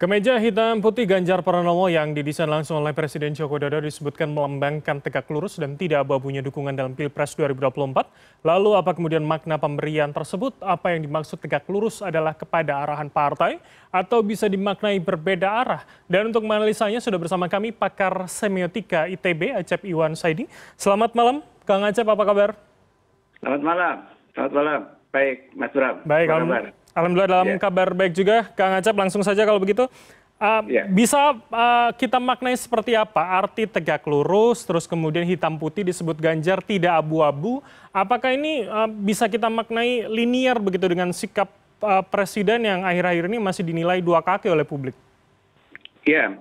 Kemeja hitam putih Ganjar Pranowo yang didesain langsung oleh Presiden Joko Widodo disebutkan melambangkan tegak lurus dan tidak abu-abunya dukungan dalam Pilpres 2024. Lalu apa kemudian makna pemberian tersebut? Apa yang dimaksud tegak lurus adalah kepada arahan partai atau bisa dimaknai berbeda arah? Dan untuk menganalisanya sudah bersama kami pakar semiotika ITB Acep Iwan Saidi. Selamat malam, Kang Acep apa kabar? Selamat malam, selamat malam. Baik, Mas Bram. Baik, apa kabar? Alhamdulillah dalam yeah. kabar baik juga, Kang Acep. Langsung saja kalau begitu, uh, yeah. Iya. bisa uh, kita maknai seperti apa arti tegak lurus, terus kemudian hitam putih disebut ganjar tidak abu-abu. Apakah ini uh, bisa kita maknai linier begitu dengan sikap uh, presiden yang akhir-akhir ini masih dinilai dua kaki oleh publik? Ya,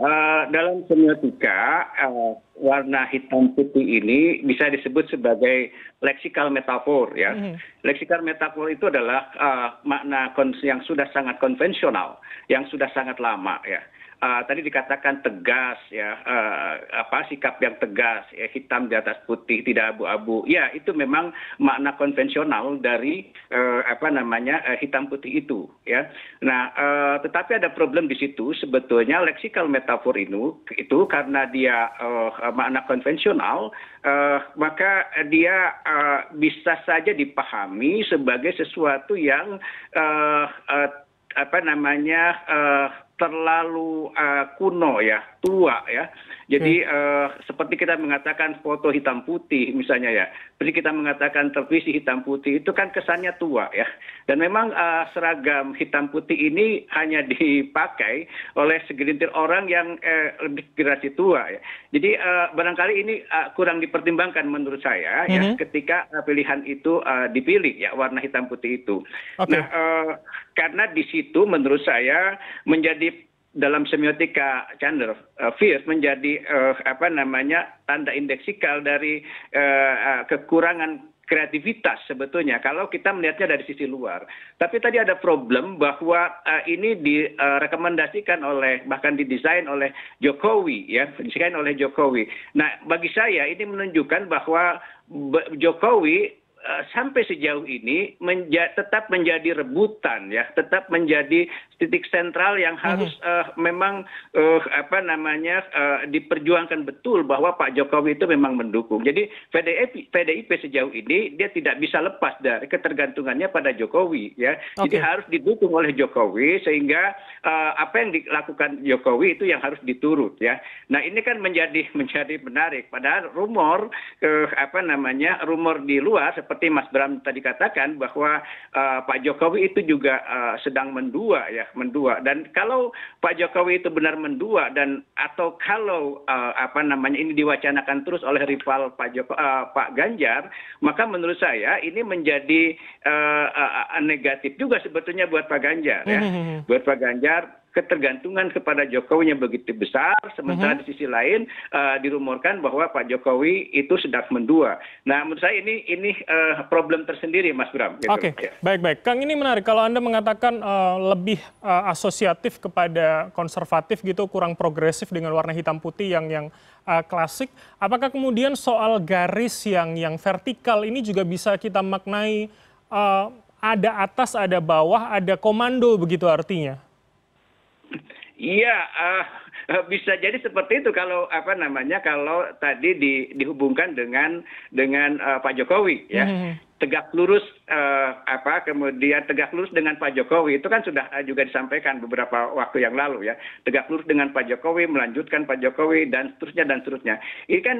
Eh, dalam semiotika eh, warna hitam putih ini bisa disebut sebagai leksikal metafor ya mhm. leksikal metafor itu adalah eh, makna yang sudah sangat konvensional yang sudah sangat lama ya Ah, tadi dikatakan tegas ya ah, apa sikap yang tegas ya, hitam di atas putih tidak abu abu ya itu memang makna konvensional dari eh, apa namanya eh, hitam putih itu ya nah eh, tetapi ada problem di situ sebetulnya leksikal metafor itu itu karena dia makna konvensional maka dia bisa saja dipahami sebagai sesuatu yang apa namanya terlalu uh, kuno ya, tua ya. Jadi hmm. uh, seperti kita mengatakan foto hitam putih misalnya ya, seperti kita mengatakan televisi hitam putih itu kan kesannya tua ya. Dan memang uh, seragam hitam putih ini hanya dipakai oleh segelintir orang yang uh, lebih generasi tua ya. Jadi uh, barangkali ini uh, kurang dipertimbangkan menurut saya ya hmm. ya ketika uh, pilihan itu uh, dipilih ya warna hitam putih itu. Okay. Nah uh, karena di situ menurut saya menjadi dalam semiotika gender eh, fierce menjadi eh, apa namanya tanda indeksikal dari eh, kekurangan kreativitas sebetulnya kalau kita melihatnya dari sisi luar tapi tadi ada problem bahwa ini direkomendasikan oleh bahkan didesain oleh Jokowi ya didesain oleh Jokowi nah bagi saya ini menunjukkan bahwa Jokowi sampai sejauh ini menja tetap menjadi rebutan ya tetap menjadi titik sentral yang mhm. harus eh, memang eh, apa namanya eh, diperjuangkan betul bahwa Pak Jokowi itu memang mendukung. Jadi PDIP sejauh ini dia tidak bisa lepas dari ketergantungannya pada Jokowi ya. Jadi harus didukung oleh Jokowi sehingga apa yang dilakukan Jokowi itu yang harus diturut ya. Nah, ini kan menjadi menjadi menarik padahal rumor apa namanya rumor di luar seperti Mas Bram tadi katakan bahwa Pak Jokowi itu juga sedang mendua ya mendua dan kalau pak jokowi itu benar mendua dan atau kalau eh, apa namanya ini diwacanakan terus oleh rival pak eh, ganjar maka menurut saya ini menjadi eh, negatif juga sebetulnya buat pak ganjar ya hmm, hmm, hmm. buat pak ganjar ketergantungan kepada jokowi yang begitu besar sementara mhm. di sisi lain eh, dirumorkan bahwa pak jokowi itu sedang mendua nah menurut saya ini ini eh, problem tersendiri mas bram gitu. oke ya. baik baik kang ini menarik kalau anda mengatakan eh, lebih asosiatif kepada konservatif gitu kurang progresif dengan warna hitam putih yang yang uh, klasik. Apakah kemudian soal garis yang yang vertikal ini juga bisa kita maknai uh, ada atas, ada bawah, ada komando begitu artinya? iya eh, eh, bisa jadi seperti itu kalau apa namanya kalau tadi dihubungkan dengan dengan eh, pak jokowi ya hmm tegak lurus eh, apa kemudian tegak lurus dengan Pak Jokowi itu kan sudah eh, juga disampaikan beberapa waktu yang lalu ya tegak lurus dengan Pak Jokowi melanjutkan Pak Jokowi dan seterusnya dan seterusnya ini kan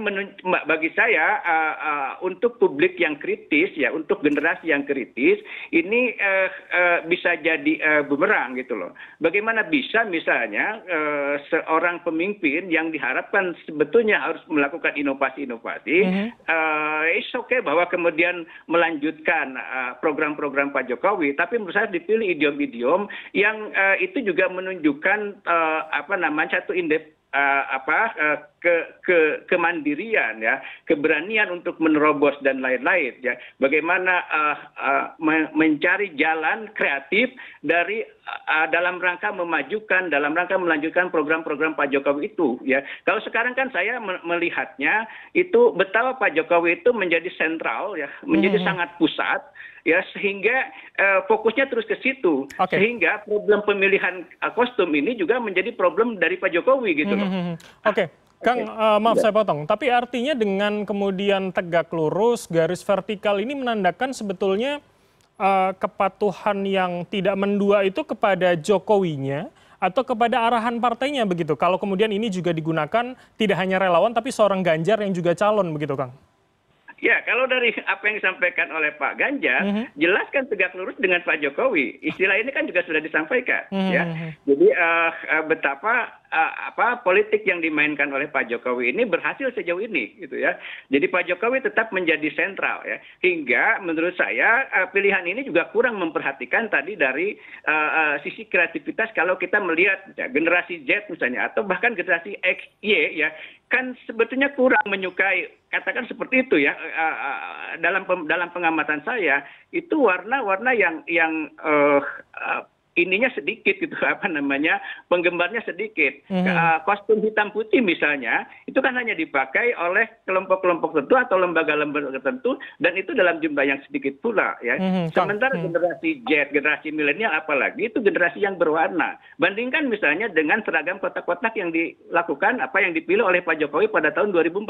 bagi saya uh, uh, untuk publik yang kritis ya untuk generasi yang kritis ini uh, uh, bisa jadi uh, bumerang gitu loh bagaimana bisa misalnya uh, seorang pemimpin yang diharapkan sebetulnya harus melakukan inovasi-inovasi mm -hmm. uh, it's okay bahwa kemudian melanjutkan melanjutkan eh, program-program Pak Jokowi, tapi menurut saya dipilih idiom-idiom yang eh, itu juga menunjukkan eh, apa namanya satu indep Eh, apa eh, kemandirian ya keberanian untuk menerobos dan lain lain ya bagaimana eh, mencari jalan kreatif dari dalam rangka memajukan dalam rangka melanjutkan program-program Pak Jokowi itu ya kalau sekarang kan saya melihatnya itu betapa Pak Jokowi itu menjadi sentral ya menjadi hmm. sangat pusat ya sehingga eh, fokusnya terus ke situ sehingga problem pemilihan eh, kostum ini juga menjadi problem dari Pak Jokowi gitu loh. Hmm, hmm, hmm. Oke. Kang, uh, maaf iya. saya potong. Tapi artinya dengan kemudian tegak lurus, garis vertikal ini menandakan sebetulnya uh, kepatuhan yang tidak mendua itu kepada Jokowinya atau kepada arahan partainya begitu. Kalau kemudian ini juga digunakan tidak hanya relawan tapi seorang Ganjar yang juga calon begitu, Kang. Ya, kalau dari apa yang disampaikan oleh Pak Ganjar, mm -hmm. jelaskan tegak lurus dengan Pak Jokowi. Istilah ini kan juga sudah disampaikan, mm -hmm. ya. Jadi uh, betapa uh, apa politik yang dimainkan oleh Pak Jokowi ini berhasil sejauh ini, gitu ya. Jadi Pak Jokowi tetap menjadi sentral, ya. Hingga menurut saya uh, pilihan ini juga kurang memperhatikan tadi dari uh, uh, sisi kreativitas kalau kita melihat ya, generasi Z misalnya atau bahkan generasi X, Y, ya, kan sebetulnya kurang menyukai katakan seperti itu ya eh, eh, eh, dalam dalam pengamatan saya itu warna warna yang yang ininya sedikit gitu apa namanya penggemarnya sedikit mhm. kostum hitam putih misalnya itu kan hanya dipakai oleh kelompok kelompok tertentu atau lembaga lembaga tertentu dan itu dalam jumlah yang sedikit pula ya mhm, sementara mhm. generasi Z generasi milenial apalagi itu generasi yang berwarna bandingkan misalnya dengan seragam kotak-kotak yang dilakukan apa yang dipilih oleh Pak Jokowi pada tahun 2014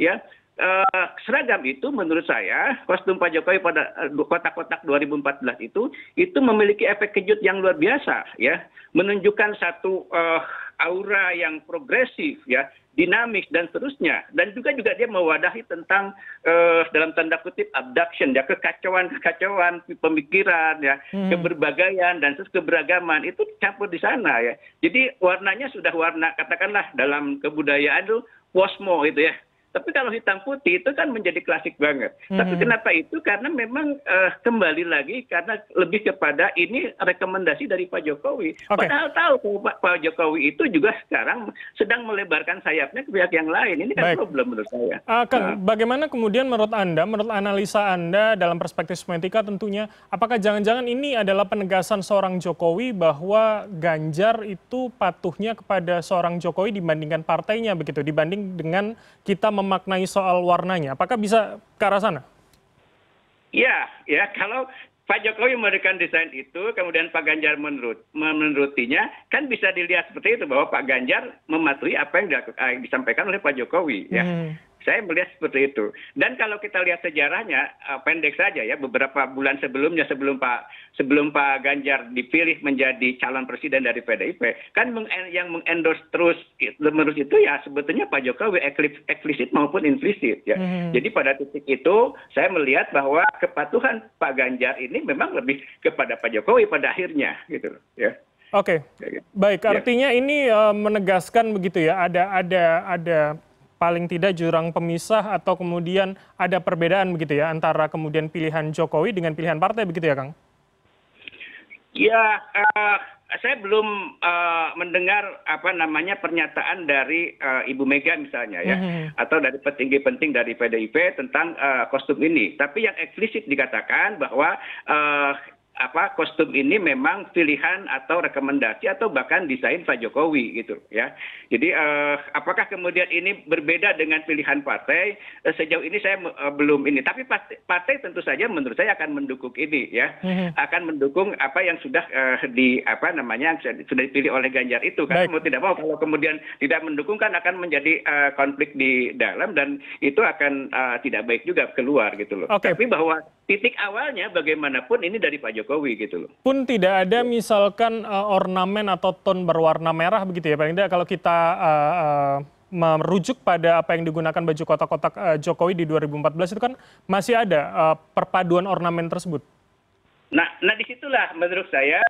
ya eh, seragam itu menurut saya kostum pak jokowi pada kotak kotak 2014 itu itu memiliki efek kejut yang luar biasa ya menunjukkan satu eh, aura yang progresif ya dinamis dan seterusnya dan juga juga dia mewadahi tentang eh, dalam tanda kutip abduction ya kekacauan kekacauan pemikiran ya hmm. keberbagaian dan terus keberagaman itu campur di sana ya jadi warnanya sudah warna katakanlah dalam kebudayaan itu posmo itu ya tapi kalau hitam putih itu kan menjadi klasik banget hmm. tapi kenapa itu karena memang eh, kembali lagi karena lebih kepada ini rekomendasi dari pak jokowi padahal tahu pak jokowi itu juga sekarang sedang melebarkan sayapnya ke pihak yang lain ini kan problem menurut saya eh, nah. bagaimana kemudian menurut anda menurut analisa anda dalam perspektif semetika tentunya apakah jangan-jangan ini adalah penegasan seorang jokowi bahwa ganjar itu patuhnya kepada seorang jokowi dibandingkan partainya begitu dibanding dengan kita memaknai soal warnanya? Apakah bisa ke arah sana? Ya, ya kalau Pak Jokowi memberikan desain itu, kemudian Pak Ganjar menurut, menurutinya, kan bisa dilihat seperti itu bahwa Pak Ganjar mematuhi apa yang eh, disampaikan oleh Pak Jokowi. Ya. Hmm saya melihat seperti itu dan kalau kita lihat sejarahnya eh, pendek saja ya beberapa bulan sebelumnya sebelum pak sebelum pak ganjar dipilih menjadi calon presiden dari pdip kan yang mengendorse terus menurut itu ya sebetulnya pak jokowi eksplisit maupun implisit ya hmm. jadi pada titik itu saya melihat bahwa kepatuhan pak ganjar ini memang lebih kepada pak jokowi pada akhirnya gitu ya Oke, okay. Gitu. baik. Ya. Artinya ini eh, menegaskan begitu ya, ada ada ada paling tidak jurang pemisah atau kemudian ada perbedaan begitu ya antara kemudian pilihan Jokowi dengan pilihan partai begitu ya Kang? Ya, uh, saya belum uh, mendengar apa namanya pernyataan dari uh, Ibu Mega misalnya ya, mm-hmm. atau dari petinggi penting dari PDIP tentang uh, kostum ini. Tapi yang eksplisit dikatakan bahwa uh, apa kostum ini memang pilihan atau rekomendasi atau bahkan desain pak jokowi gitu ya jadi eh, apakah kemudian ini berbeda dengan pilihan partai eh, sejauh ini saya eh, belum ini tapi partai tentu saja menurut saya akan mendukung ini ya mm-hmm. akan mendukung apa yang sudah di apa namanya sudah dipilih oleh ganjar itu karena mau tidak mau kalau kemudian tidak mendukung kan akan menjadi konflik di dalam dan itu akan tidak baik juga keluar gitu loh tapi bahwa titik awalnya bagaimanapun ini dari pak jokowi Jokowi gitu loh. Pun tidak ada iya. misalkan uh, ornamen atau ton berwarna merah begitu ya paling tidak kalau kita uh, uh, merujuk pada apa yang digunakan baju kotak-kotak uh, Jokowi di 2014 itu kan masih ada uh, perpaduan ornamen tersebut. Nah, nah disitulah menurut saya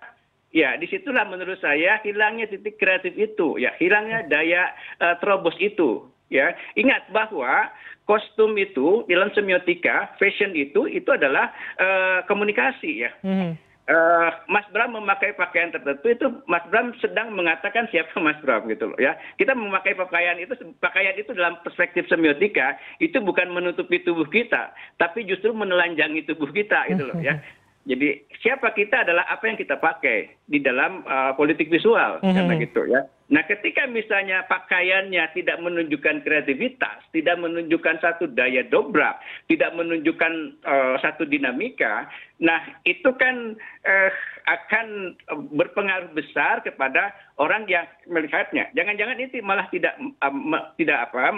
Ya, disitulah menurut saya hilangnya titik kreatif itu, ya hilangnya daya uh, terobos itu ya ingat bahwa kostum itu dalam semiotika fashion itu itu adalah eh, komunikasi ya uh, Mas Bram memakai pakaian tertentu itu Mas Bram sedang mengatakan siapa Mas Bram gitu loh ya. Kita memakai pakaian itu pakaian itu dalam perspektif semiotika itu bukan menutupi tubuh kita, tapi justru menelanjangi tubuh kita gitu loh ya. jadi siapa kita adalah apa yang kita pakai di dalam uh, politik visual mm-hmm. karena gitu ya. Nah, ketika misalnya pakaiannya tidak menunjukkan kreativitas, tidak menunjukkan satu daya dobrak, tidak menunjukkan uh, satu dinamika, nah itu kan uh, akan berpengaruh besar kepada orang yang melihatnya. Jangan-jangan itu malah tidak uh, tidak apa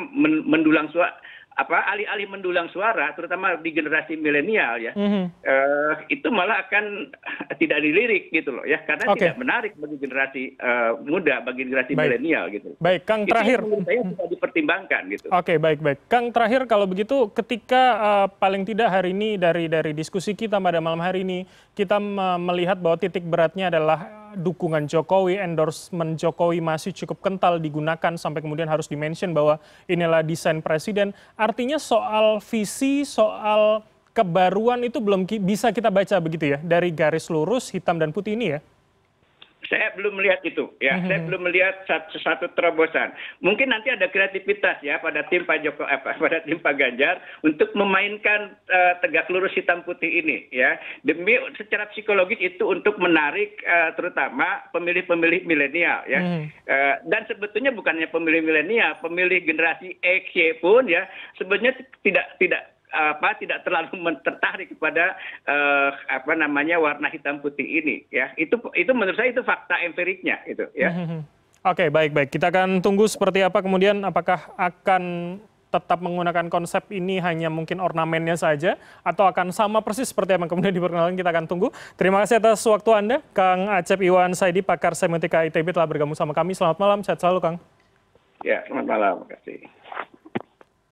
mendulang suara apa alih alih mendulang suara terutama di generasi milenial ya mhm. eh, itu malah akan tidak dilirik gitu loh ya karena tidak menarik bagi generasi eh, muda bagi generasi milenial gitu baik kang terakhir saya sudah dipertimbangkan gitu oke baik baik kang terakhir kalau begitu ketika uh, paling tidak hari ini dari dari diskusi kita pada malam hari ini kita melihat bahwa titik beratnya adalah dukungan Jokowi, endorsement Jokowi masih cukup kental digunakan sampai kemudian harus dimention bahwa inilah desain presiden. Artinya soal visi, soal kebaruan itu belum bisa kita baca begitu ya dari garis lurus hitam dan putih ini ya saya belum melihat itu ya mm-hmm. saya belum melihat satu, satu terobosan mungkin nanti ada kreativitas ya pada tim Pak Joko apa eh, pada tim Pak Ganjar untuk memainkan uh, tegak lurus hitam putih ini ya demi secara psikologis itu untuk menarik uh, terutama pemilih-pemilih milenial ya mm. uh, dan sebetulnya bukannya pemilih milenial pemilih generasi X Y pun ya sebetulnya tidak tidak apa tidak terlalu tertarik kepada eh, apa namanya warna hitam putih ini ya itu itu menurut saya itu fakta empiriknya gitu ya hmm, hmm, hmm. oke baik baik kita akan tunggu seperti apa kemudian apakah akan tetap menggunakan konsep ini hanya mungkin ornamennya saja atau akan sama persis seperti yang kemudian diperkenalkan kita akan tunggu. Terima kasih atas waktu Anda, Kang Acep Iwan Saidi, pakar semetika ITB telah bergabung sama kami. Selamat malam, sehat selalu Kang. Ya, selamat malam, terima kasih.